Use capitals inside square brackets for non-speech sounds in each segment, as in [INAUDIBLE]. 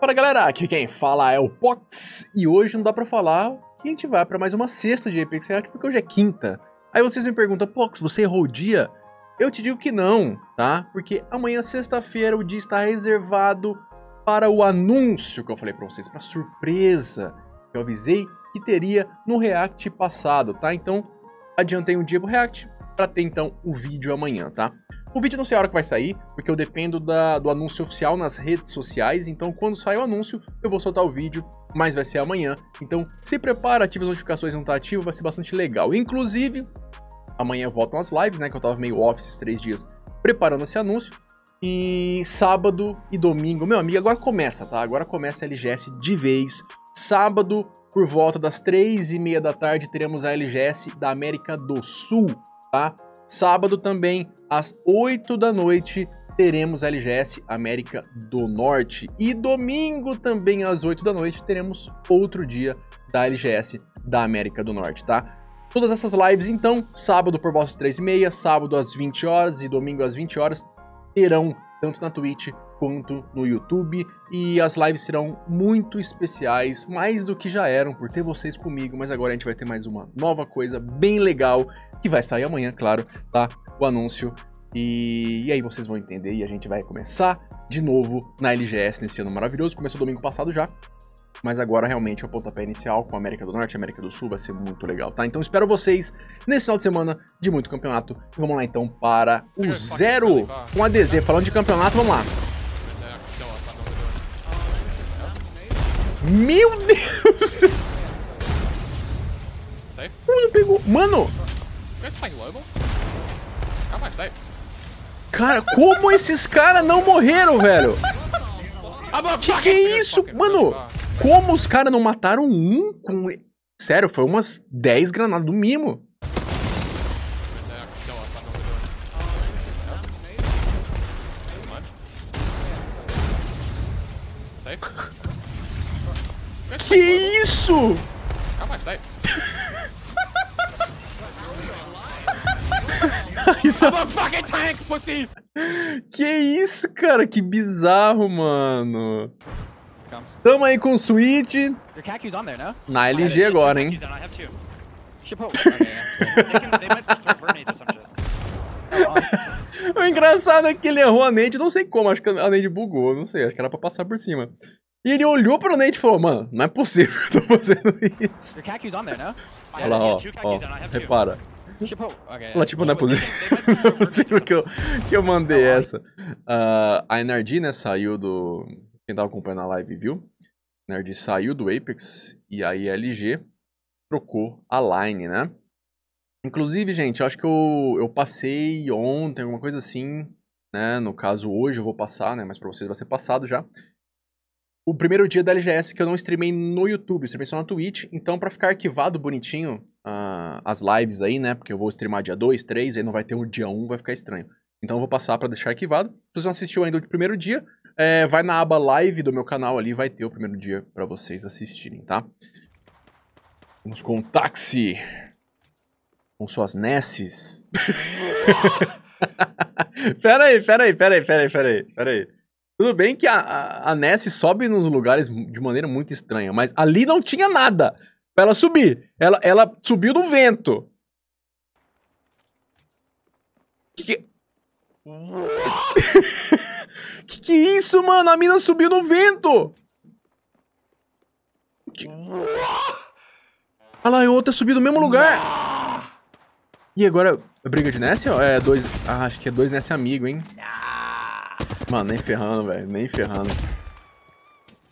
Fala galera, aqui quem fala é o Pox e hoje não dá pra falar que a gente vai para mais uma sexta de Apex React porque hoje é quinta. Aí vocês me perguntam, Pox, você errou o dia? Eu te digo que não, tá? Porque amanhã, sexta-feira, o dia está reservado para o anúncio que eu falei para vocês, para surpresa que eu avisei que teria no React passado, tá? Então, adiantei um dia pro React para ter então o vídeo amanhã, tá? O vídeo não sei a hora que vai sair, porque eu dependo da, do anúncio oficial nas redes sociais, então quando sair o anúncio, eu vou soltar o vídeo, mas vai ser amanhã. Então se prepara, ativa as notificações não tá ativo, vai ser bastante legal. Inclusive, amanhã voltam as lives, né, que eu tava meio off esses três dias preparando esse anúncio. E sábado e domingo, meu amigo, agora começa, tá? Agora começa a LGS de vez. Sábado, por volta das três e meia da tarde, teremos a LGS da América do Sul, tá? Sábado também, às 8 da noite, teremos LGS América do Norte. E domingo também às 8 da noite teremos outro dia da LGS da América do Norte, tá? Todas essas lives, então, sábado por volta das 3 e meia, sábado às 20 horas e domingo às 20 horas, terão tanto na Twitch quanto no YouTube. E as lives serão muito especiais, mais do que já eram, por ter vocês comigo. Mas agora a gente vai ter mais uma nova coisa bem legal que vai sair amanhã, claro, tá? O anúncio e, e aí vocês vão entender e a gente vai começar de novo na LGS nesse ano maravilhoso. Começou domingo passado já, mas agora realmente é o pontapé inicial com a América do Norte, e América do Sul, vai ser muito legal, tá? Então espero vocês nesse final de semana de muito campeonato. Vamos lá então para o zero tá com a DZ. Falando de campeonato, vamos lá. Meu Deus! Mano! Cara, como esses caras não morreram, velho? Que que é isso? Mano, como os caras não mataram um com... Sério, foi umas 10 granadas do mimo. Que isso? Calma, sai. [LAUGHS] É I'm a fucking tank, pussy! Que isso, cara? Que bizarro, mano. Tamo aí com o Switch. Na oh, LG agora, hein? [LAUGHS] Oh, [LAUGHS] o engraçado é que ele errou a Nate. não sei como, acho que a Nate bugou, não sei, acho que era pra passar por cima. E ele olhou pro Nate e falou, mano, não é possível que eu tô fazendo isso. Olha lá, ó, ó repara. Tipo, okay, Ela, é, tipo, não é tipo, [LAUGHS] possível, que, eu, que eu mandei essa. Uh, a Energy, né, saiu do... Quem tava acompanhando a live viu. A saiu do Apex e a ILG trocou a Line, né? Inclusive, gente, eu acho que eu, eu passei ontem, alguma coisa assim, né? No caso, hoje eu vou passar, né? Mas pra vocês vai ser passado já o primeiro dia da LGS que eu não streamei no YouTube, eu streamei só na Twitch, então para ficar arquivado bonitinho, uh, as lives aí, né? Porque eu vou streamar dia 2, 3, aí não vai ter o dia 1, um, vai ficar estranho. Então eu vou passar para deixar arquivado. Se você não assistiu ainda o primeiro dia, é, vai na aba live do meu canal ali, vai ter o primeiro dia para vocês assistirem, tá? Vamos com o táxi. Com suas nesses. [LAUGHS] pera aí, pera aí, pera aí, pera aí, pera aí, pera aí. Tudo bem que a, a, a Ness sobe nos lugares de maneira muito estranha, mas ali não tinha nada. Pra ela subir. Ela, ela subiu do vento. Que que... [LAUGHS] que que é isso, mano? A mina subiu no vento! Olha lá, e outra subiu do mesmo lugar! E agora, a é briga de Ness? É, dois... Ah, acho que é dois Ness amigo, hein? Mano, nem ferrando, velho. Nem ferrando.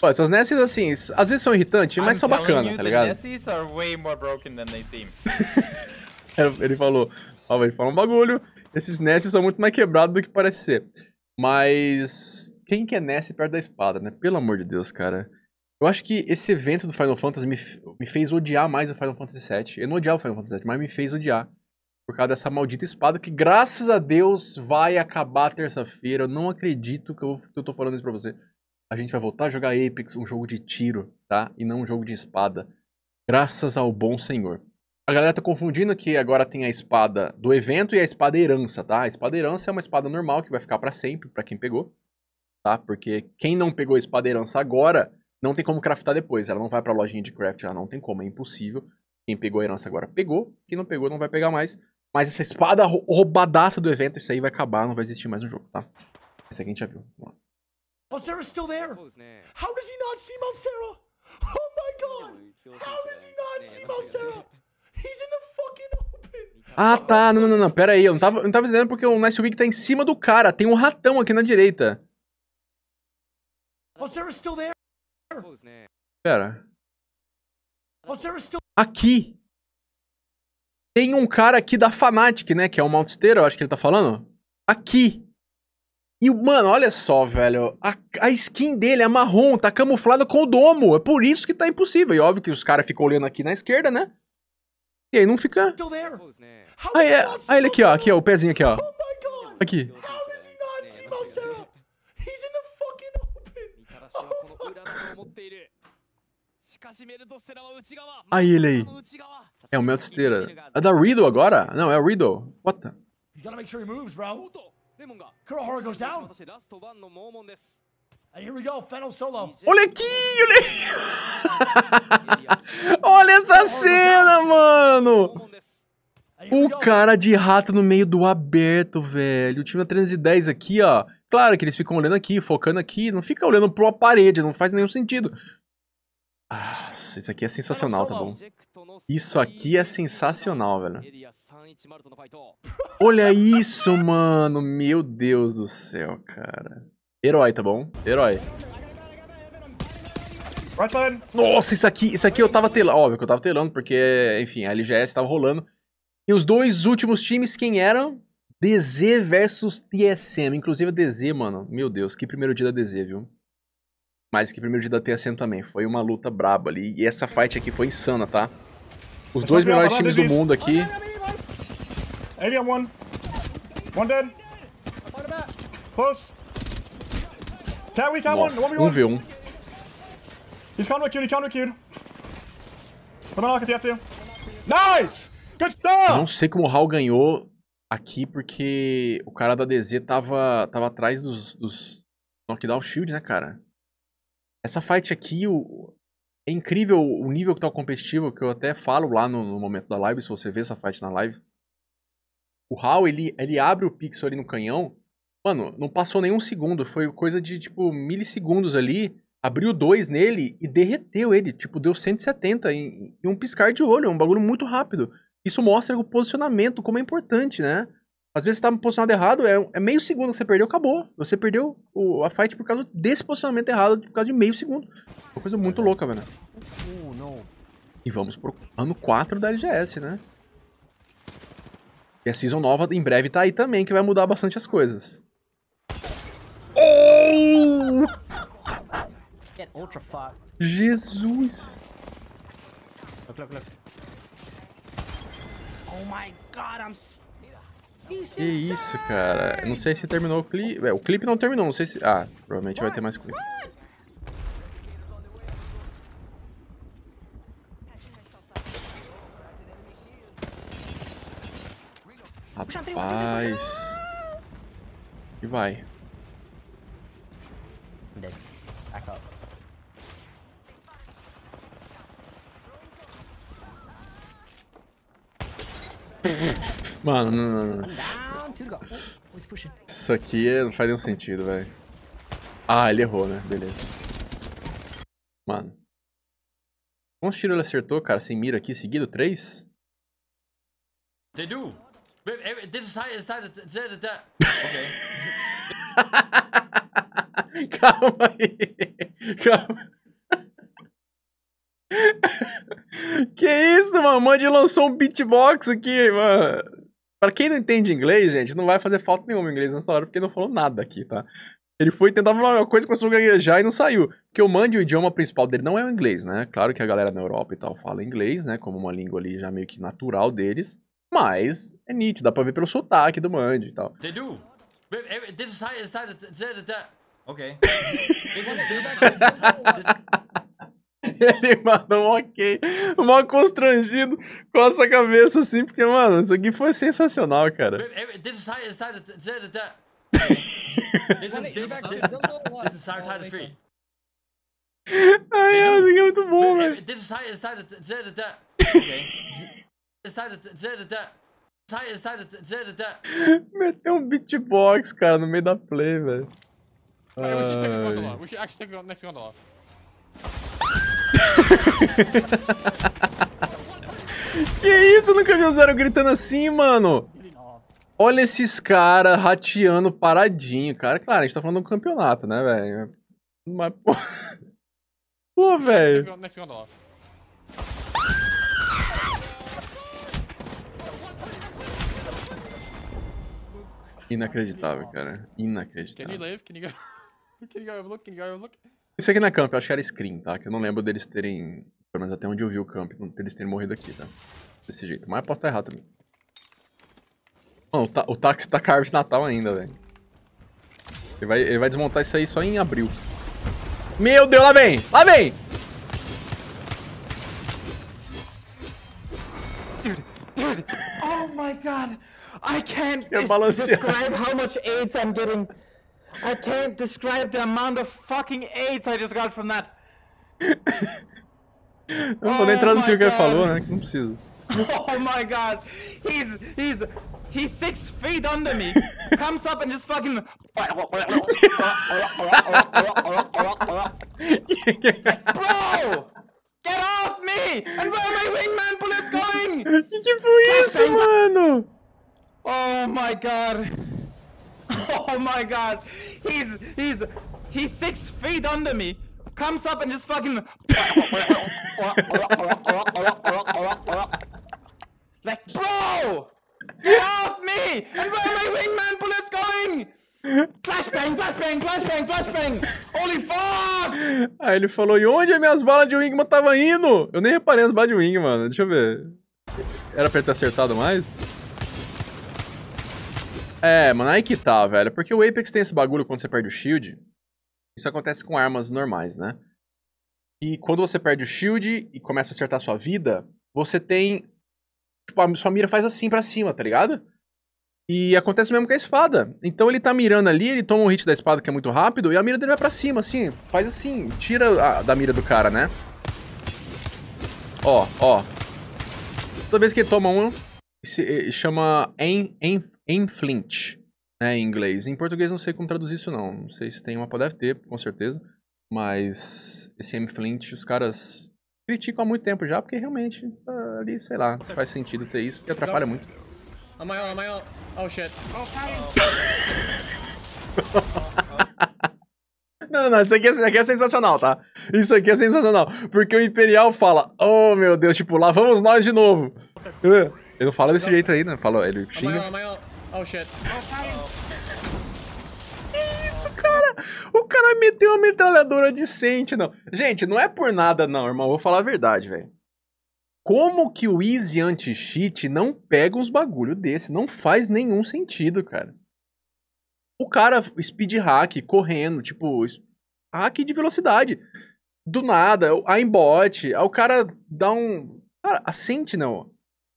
Olha, essas Nessies, assim, às vezes são irritantes, ah, mas I'm são bacanas, tá ligado? Nessies are way more broken than they seem. [LAUGHS] É, ele falou, ó, oh, um bagulho, esses Nessies são muito mais quebrados do que parece ser. Mas quem que é Ness perto da espada, né? Pelo amor de Deus, cara. Eu acho que esse evento do Final Fantasy me, me fez odiar mais o Final Fantasy VII. Eu não odiava o Final Fantasy VII, mas me fez odiar. Por causa dessa maldita espada que, graças a Deus, vai acabar terça-feira. Eu não acredito que eu, que eu tô falando isso pra você a gente vai voltar a jogar Apex, um jogo de tiro, tá? E não um jogo de espada. Graças ao bom senhor. A galera tá confundindo que agora tem a espada do evento e a espada herança, tá? A espada herança é uma espada normal que vai ficar para sempre, para quem pegou, tá? Porque quem não pegou a espada herança agora, não tem como craftar depois. Ela não vai pra lojinha de craft, ela não tem como, é impossível. Quem pegou a herança agora pegou, quem não pegou não vai pegar mais. Mas essa espada roubadaça do evento, isso aí vai acabar, não vai existir mais no jogo, tá? Esse aqui a gente já viu. Vamos lá. Mount Sarah's still there. How does he not see Mount Sarah? Oh my god! How does he not see Mount Sarah? He's in the fucking open. [LAUGHS] Ah, tá. Não, não, não. Pera aí. Eu não tava, não tava entendendo porque o Nice Week tá em cima do cara. Tem um ratão aqui na direita. Mount Sarah's still there. Pera. Mount Sarah's still... Aqui. Tem um cara aqui da Fanatic, né? Que é o Mount Steira, eu acho que ele tá falando. Aqui. E, mano, olha só, velho. A, a skin dele é marrom, tá camuflada com o domo. É por isso que tá impossível. E óbvio que os caras ficam olhando aqui na esquerda, né? E aí não fica. Né? Aí, é, aí ele aqui, ó. Aqui, ó. O pezinho aqui, ó. Oh aqui. Né, aí ele aí. Tá é o Mel tá É da Riddle agora? Não, é o Riddle. What the? Curl Horror goes down. Né? And here we go, Fennel solo. Olha aqui, [LAUGHS] olha [LAUGHS] Olha essa cena, mano. O cara de rato no meio do aberto, velho. O time da 310 aqui, ó. Claro que eles ficam olhando aqui, focando aqui. Não fica olhando pra uma parede, não faz nenhum sentido. Ah, isso aqui é sensacional, tá bom? Isso aqui é sensacional, velho. Olha isso, mano. Meu Deus do céu, cara. Herói, tá bom? Herói. Nossa, isso aqui, isso aqui eu tava telando. Óbvio que eu tava telando, porque, enfim, a LGS tava rolando. E os dois últimos times, quem eram? DZ versus TSM. Inclusive a DZ, mano. Meu Deus, que primeiro dia da DZ, viu? Mas que primeiro dia da TSM também. Foi uma luta braba ali. E essa fight aqui foi insana, tá? Os dois melhores tá times do mundo aqui. 80 on one. One dead. Close. Cat, we got Nossa, one. 1v1. Um he's counter queued, he's counter queued. Let me knock if you have to. Nice! Good stuff! Não sei como o Hal ganhou aqui, porque o cara da DZ tava, tava atrás dos, dos knockdown shield, né, cara? Essa fight aqui, o, é incrível o nível que tá o competitivo, que eu até falo lá no, no momento da live, se você vê essa fight na live o HAL, ele, ele abre o pixel ali no canhão. Mano, não passou nenhum segundo. Foi coisa de, tipo, milissegundos ali. Abriu dois nele e derreteu ele. Tipo, deu 170 em, em um piscar de olho. É um bagulho muito rápido. Isso mostra o posicionamento, como é importante, né? Às vezes você tá posicionado errado, é, é meio segundo que você perdeu, acabou. Você perdeu o, a fight por causa desse posicionamento errado, por causa de meio segundo. Uma coisa muito louca, velho. E vamos pro ano 4 da LGS, né? E a Season nova em breve tá aí também, que vai mudar bastante as coisas. Oh! Jesus! Look, look, look. Oh my god, I'm... Que isso, cara. Não sei se terminou o clipe. É, o clipe não terminou, não sei se... Ah, provavelmente vai ter mais coisa. Rapaz. Tá, e vai. Tá, Mano, não, não, não. Oh, Isso aqui não faz nenhum sentido, velho. Ah, ele errou, né? Beleza. Mano. Quantos tiros ele acertou, cara? Sem mira aqui, seguido? Três? They do. This is high, it's Okay. calma aí. Calma. que isso, mano? Mande lançou um beatbox aqui, mano. Pra quem não entende inglês, gente, não vai fazer falta nenhuma inglês nessa hora, porque não falou nada aqui, tá? Ele foi tentar falar uma coisa, começou a gaguejar e não saiu. Porque o mande o idioma principal dele não é o inglês, né? Claro que a galera na Europa e tal fala inglês, né? Como uma língua ali já meio que natural deles. Mas é nítido, dá pra ver pelo sotaque do Mandy e tal. They do. This is how Ok. Ele mandou um ok, mal constrangido com essa cabeça assim, porque, mano, isso aqui foi sensacional, cara. This is how This is how Ai, é muito bom, velho. Meteu um beatbox, cara, no meio da play, velho. we should take gondola. We should actually take the next gondola. [LAUGHS] que isso? Eu nunca vi o Zero gritando assim, mano. Olha esses caras rateando paradinho, cara. Claro, a gente tá falando de um campeonato, né, velho? Mas, pô... [LAUGHS] Pô, velho. Inacreditável, cara. Inacreditável. Can you live? Can you go? [LAUGHS] Isso aqui na camp, eu acho que era screen, tá? Que eu não lembro deles terem, pelo menos até onde eu vi o camp, deles terem morrido aqui, tá? Desse jeito. Mas posso estar errado também. Mano, o, o táxi tá carve de Natal ainda, velho. Ele vai, ele vai desmontar isso aí só em abril. Meu Deus, lá vem! Lá vem! I can't des describe how much AIDS I'm getting. I can't describe the amount of fucking AIDS I just got from that. [LAUGHS] não vou nem oh traduzir o que ele falou, né? não preciso. [LAUGHS] Oh my god! He's he's he's six feet under me. [LAUGHS] Comes up and just fucking Bro! Get off me! And where are my wingman bullets going? Que que foi isso, mano? Oh my god. [LAUGHS] Oh my god. He's he's he's six feet under me. Comes up and just fucking [LAUGHS] Like bro! Get off me! And where are my wingman bullets going? Flashbang, flashbang, flashbang, flashbang! Holy fuck! Aí ele falou, e onde as minhas balas de Wingman estavam indo? Eu nem reparei as balas de Wingman, deixa eu ver. Era pra ele ter acertado mais? É, mano, aí que tá, velho. Porque o Apex tem esse bagulho quando você perde o shield. Isso acontece com armas normais, né? E quando você perde o shield e começa a acertar a sua vida, você tem. Tipo, a sua mira faz assim para cima, tá ligado? E acontece mesmo com a espada. Então ele tá mirando ali, ele toma um hit da espada que é muito rápido, e a mira dele vai pra cima, assim, faz assim, tira a, da mira do cara, né? Ó, ó. Toda vez que ele toma um, se, eh, chama en, en, em Flint, né, em inglês. Em português não sei como traduzir isso não. Não sei se tem uma, deve ter, com certeza. Mas esse M Flint os caras criticam há muito tempo já, porque realmente tá ali, sei lá, se faz sentido ter isso, porque atrapalha muito. Am I Am I Oh shit. Oh, [LAUGHS] Não, não, isso aqui, é, isso aqui é sensacional, tá? Isso aqui é sensacional. Porque o Imperial fala, oh meu Deus, tipo, lá vamos nós de novo. Ele não fala desse jeito aí, né? Fala, ele xinga. Am I Am I Oh shit. que isso, cara? O cara meteu uma metralhadora de Sentinel. Gente, não é por nada não, irmão. Vou falar a verdade, velho. Como que o Easy Anti-Cheat não pega uns bagulho desse? Não faz nenhum sentido, cara. O cara speed hack, correndo, tipo, hack de velocidade. Do nada, a embote, o cara dá um... Cara, a Sentinel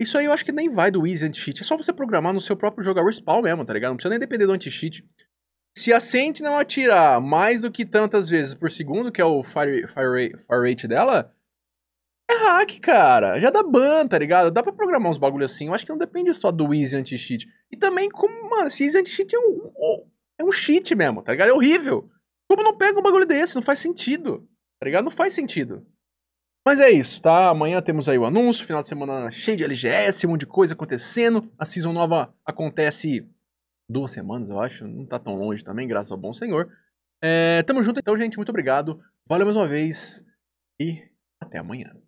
isso aí eu acho que nem vai do Easy Anti-Cheat. É só você programar no seu próprio jogador spawn mesmo, tá ligado? Não precisa nem depender do anti-cheat. Se a não atirar mais do que tantas vezes por segundo, que é o fire, fire, fire rate dela, é hack, cara. Já dá ban, tá ligado? Dá pra programar uns bagulho assim. Eu acho que não depende só do Easy Anti-Cheat. E também, como, mano, esse Easy Anti-Cheat é um, é um cheat mesmo, tá ligado? É horrível. Como não pega um bagulho desse? Não faz sentido. Tá ligado? Não faz sentido. Mas é isso, tá? Amanhã temos aí o anúncio, final de semana cheio de LGS, um monte de coisa acontecendo. A season nova acontece duas semanas, eu acho. Não tá tão longe também, graças ao bom senhor. É, tamo junto então, gente. Muito obrigado. Valeu mais uma vez e até amanhã.